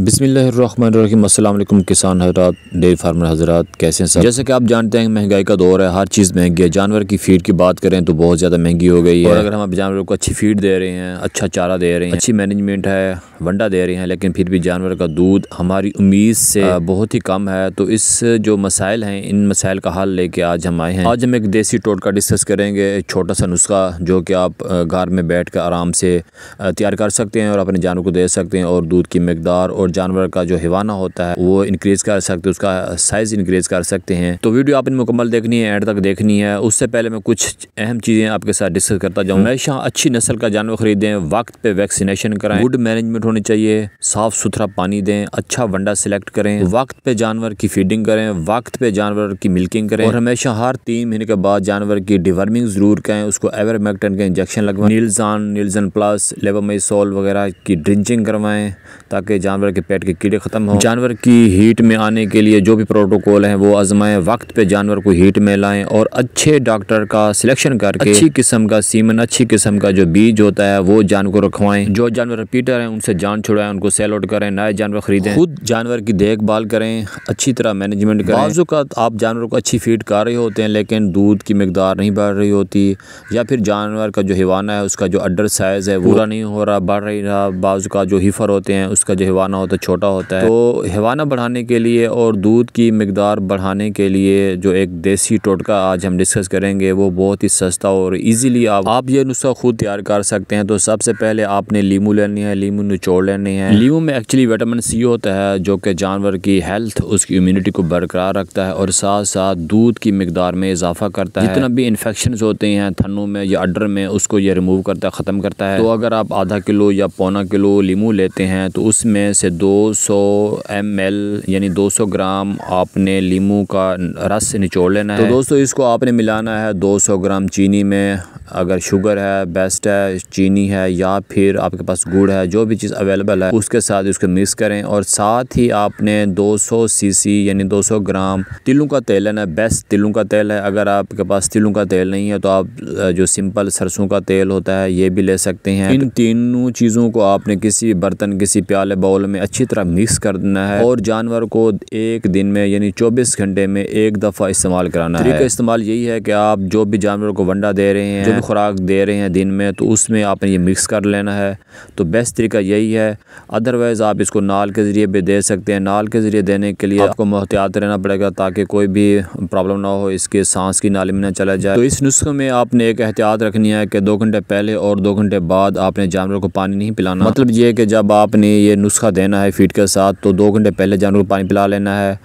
बिसमीम किसान हजरात डेयरी फार्मर हजरात कैसे हैं सब जैसे कि आप जानते हैं महंगाई का दौर है हर चीज़ महंगी है जानवर की फीड की बात करें तो बहुत ज़्यादा महंगी हो गई है और अगर हम आप जानवरों को अच्छी फीड दे रहे हैं अच्छा चारा दे रहे हैं अच्छी मैनेजमेंट है वंडा दे रहे हैं लेकिन फिर भी जानवर का दूध हमारी उम्मीद से हाँ। बहुत ही कम है तो इस जो मसाइल हैं इन मसाइल का हल लेके आज हम आए हैं आज हम एक देसी टोटका डिस्कस करेंगे एक छोटा सा नुस्खा जो कि आप घर में बैठ कर आराम से तैयार कर सकते हैं और अपने जानवर को दे सकते हैं और दूध की मकदार और जानवर का जो हिवाना होता है वो इंक्रीज़ कर सकते उसका साइज़ इंक्रीज़ कर सकते हैं तो वीडियो आपने मुकम्मल देखनी है एंड तक देखनी है उससे पहले मैं कुछ अहम चीज़ें आपके साथ डिस्कस करता जाऊँ हमेशा हम्म। अच्छी नस्ल का जानवर खरीदें वक्त पर वैक्सीनेशन कराएं गुड मैनेजमेंट होनी चाहिए साफ़ सुथरा पानी दें अच्छा वंडा सिलेक्ट करें वक्त पे जानवर की फीडिंग करें वक्त पे जानवर की मिल्किंग करें और हमेशा हर तीन महीने के बाद जानवर की डिवर्मिंग ज़रूर करें उसको मैक्टन के इंजेक्शन लगवाएं नीलजान नीलजन प्लस लेवामाइसोल वगैरह की ड्रिंचिंग करवाएं ताकि जानवर जानवर के पेट के कीड़े ख़त्म हो जानवर की हीट में आने के लिए जो भी प्रोटोकॉल है वो आजमाएं वक्त पे जानवर को हीट में लाएं और अच्छे डॉक्टर का सिलेक्शन करके अच्छी किस्म का सीमन अच्छी किस्म का जो बीज होता है वो जानवर को रखवाएं जो जानवर रिपीटर है उनसे जान छुड़ाए उनको सेल आउट करें नए जानवर खरीदें खुद जानवर की देखभाल करें अच्छी तरह मैनेजमेंट करें का आप जानवर को अच्छी फीड कर रहे होते हैं लेकिन दूध की मकदार नहीं बढ़ रही होती या फिर जानवर का जो हिवाना है उसका जो अडर साइज़ है पूरा नहीं हो रहा बढ़ रही रहा का जो हिफर होते हैं उसका जो हिवाना हो तो छोटा होता है तो हवाना बढ़ाने के लिए और दूध की मकदार बढ़ाने के लिए जो एक देसी टोटका आज हम डिस्कस करेंगे वो बहुत ही सस्ता और ईजीली आप आप ये नुस्खा खुद तैयार कर सकते हैं तो सबसे पहले आपने लीमू लेनी है लीमू निचोड़ लेनी है लीमू में एक्चुअली विटामिन सी होता है जो कि जानवर की हेल्थ उसकी इम्यूनिटी को बरकरार रखता है और साथ साथ दूध की मकदार में इजाफा करता है जितना भी इन्फेक्शन होते हैं थनों में या अडर में उसको ये रिमूव करता है ख़त्म करता है तो अगर आप आधा किलो या पौना किलो लीमू लेते हैं तो उसमें से 200 एल यानी 200 ग्राम आपने लीमू का रस निचोड़ लेना तो है तो दोस्तों इसको आपने मिलाना है 200 ग्राम चीनी में अगर शुगर है बेस्ट है चीनी है या फिर आपके पास गुड़ है जो भी चीज़ अवेलेबल है उसके साथ इसको मिक्स करें और साथ ही आपने 200 सीसी यानी 200 ग्राम तिलों का तेल लेना है बेस्ट तिलों का तेल है अगर आपके पास तिलों का तेल नहीं है तो आप जो सिंपल सरसों का तेल होता है ये भी ले सकते हैं इन तीनों चीज़ों को आपने किसी बर्तन किसी प्याले बाउल में अच्छी तरह मिक्स कर देना है और जानवर को एक दिन में यानी चौबीस घंटे में एक दफ़ा इस्तेमाल कराना है इस्तेमाल यही है कि आप जो भी जानवर को वंडा दे रहे हैं जो भी खुराक दे रहे हैं दिन में तो उसमें आपने ये मिक्स कर लेना है तो बेस्ट तरीका यही है अदरवाइज़ आप इसको नाल के ज़रिए भी दे सकते हैं नाल के ज़रिए देने के लिए आपको मोहतियात रहना पड़ेगा ताकि कोई भी प्रॉब्लम ना हो इसके सांस की नाली में ना चला जाए तो इस नुस्खे में आपने एक एहतियात रखनी है कि दो घंटे पहले और दो घंटे बाद आपने जानवर को पानी नहीं पिलाना मतलब ये कि जब आपने ये नुस्खा देना लेना है फीड के साथ तो दो घंटे पहले जानवर को पानी पिला लेना है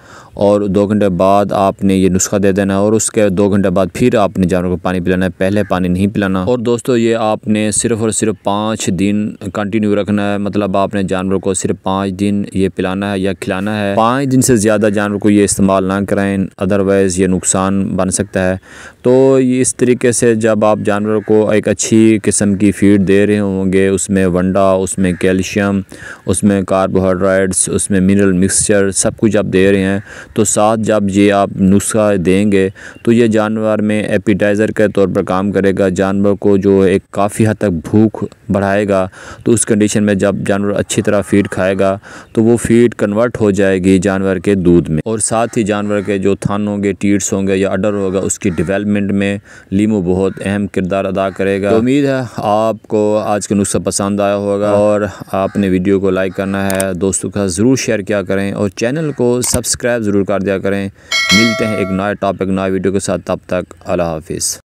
और दो घंटे बाद आपने ये नुस्खा दे देना और उसके दो घंटे बाद फिर आपने जानवर को पानी पिलाना है पहले पानी नहीं पिलाना और दोस्तों ये आपने सिर्फ़ और सिर्फ पाँच दिन कंटिन्यू रखना है मतलब आपने जानवरों को सिर्फ पाँच दिन ये पिलाना है या खिलाना है पाँच दिन से ज़्यादा जानवर को ये इस्तेमाल ना कराएं अदरवाइज़ ये नुकसान बन सकता है तो इस तरीके से जब आप जानवर को एक अच्छी किस्म की फीड दे रहे होंगे उसमें वंडा उसमें कैल्शियम उसमें कार्बोहाइड्रेट्स उसमें मिनरल मिक्सचर सब कुछ आप दे रहे हैं तो साथ जब ये आप नुस्खा देंगे तो ये जानवर में एपिटाइज़र के तौर पर काम करेगा जानवर को जो एक काफ़ी हद तक भूख बढ़ाएगा तो उस कंडीशन में जब जानवर अच्छी तरह फीड खाएगा तो वो फीड कन्वर्ट हो जाएगी जानवर के दूध में और साथ ही जानवर के जो थान होंगे टीट्स होंगे या अडर होगा उसकी डिवेलपमेंट में लीमू बहुत अहम किरदार अदा करेगा तो उम्मीद है आपको आज का नुस्खा पसंद आया होगा और आपने वीडियो को लाइक करना है दोस्तों का ज़रूर शेयर किया करें और चैनल को सब्सक्राइब ज़रूर ज़रूर कर दिया करें मिलते हैं एक नए टॉपिक नए वीडियो के साथ तब तक अल्लाह हाफिज़